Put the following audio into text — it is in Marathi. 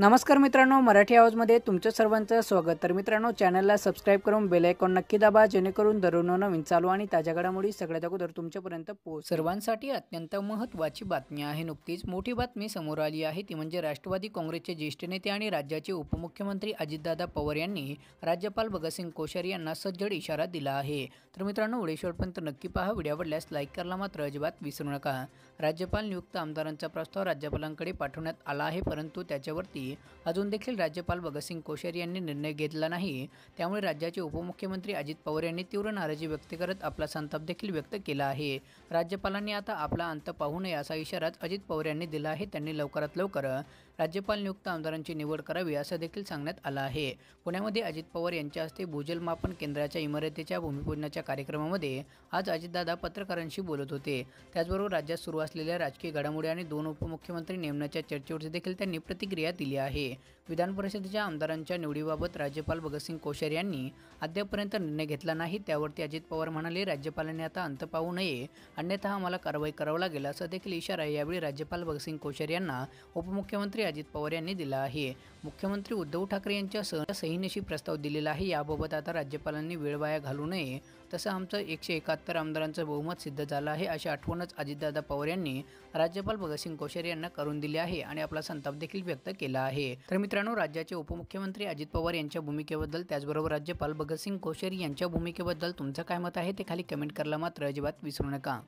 नमस्कार मित्रांनो मराठी आवाजमध्ये तुमच्या सर्वांचं स्वागत तर मित्रांनो चॅनलला सबस्क्राईब करून बेल आयकॉन नक्की दाबा जेणेकरून दररोज नवीन चालू आणि ताज्या घडामोडी सगळ्यात अगोदर तुमच्यापर्यंत पोहोच सर्वांसाठी अत्यंत महत्त्वाची बातमी आहे नुकतीच मोठी बातमी समोर आली आहे ती म्हणजे राष्ट्रवादी काँग्रेसचे ज्येष्ठ नेते आणि राज्याचे उपमुख्यमंत्री अजितदादा पवार यांनी राज्यपाल भगतसिंग कोश्यारी यांना सज्जड इशारा दिला आहे तर मित्रांनो पंत नक्की पहा व्हिडिओ आवडल्यास लाईक करायला मात्र अजिबात विसरू नका राज्यपाल नियुक्त आमदारांचा प्रस्ताव राज्यपालांकडे पाठवण्यात आला आहे परंतु त्याच्यावरती अजून देखील राज्यपाल भगतसिंग कोश्यारी यांनी निर्णय घेतला नाही त्यामुळे राज्याचे उपमुख्यमंत्री अजित पवार यांनी तीव्र नाराजी व्यक्त करत आपला संताप देखील व्यक्त केला आहे राज्यपालांनी आता आपला अंत पाहू नये असा इशारा अजित पवार यांनी दिला आहे त्यांनी लवकरात लवकर राज्यपाल नियुक्त आमदारांची निवड करावी असं देखील सांगण्यात आलं आहे पुण्यामध्ये अजित पवार यांच्या हस्ते भूजलमापन केंद्राच्या इमारतीच्या भूमिपूजनाच्या कार्यक्रमामध्ये आज अजितदादा पत्रकारांशी बोलत होते त्याचबरोबर राज्यात सुरू असलेल्या राजकीय घडामोडी आणि दोन उपमुख्यमंत्री नेमण्याच्या चर्चेवर देखील त्यांनी प्रतिक्रिया दिली आहे विधान परिषदेच्या आमदारांच्या निवडीबाबत राज्यपाल भगतसिंग कोश्यारी यांनी अद्यापपर्यंत निर्णय घेतला नाही त्यावरती अजित पवार म्हणाले राज्यपालांनी आता अंत पाहू नये अन्यथा आम्हाला कारवाई करावं लागेल असा देखील इशारा यावेळी राज्यपाल भगतसिंग कोश्यारी यांना उपमुख्यमंत्री अजित पवार यांनी दिला आहे मुख्यमंत्री उद्धव ठाकरे यांच्या सह प्रस्ताव दिलेला आहे याबाबत आता राज्यपालांनी वेळ वाया घालू नये तसं आमचं एकशे एकाहत्तर आमदारांचं बहुमत सिद्ध झालं आहे अशी आठवणच अजितदादा पवार यांनी राज्यपाल भगतसिंग कोश्यारी यांना करून दिली आहे आणि आपला संताप देखील व्यक्त केला आहे तर मित्रांनो राज्याचे उपमुख्यमंत्री अजित पवार यांच्या भूमिकेबद्दल त्याचबरोबर राज्यपाल भगतसिंग कोश्यारी यांच्या भूमिकेबद्दल तुमचं काय मत आहे ते खाली कमेंट करायला मात्र अजिबात विसरू नका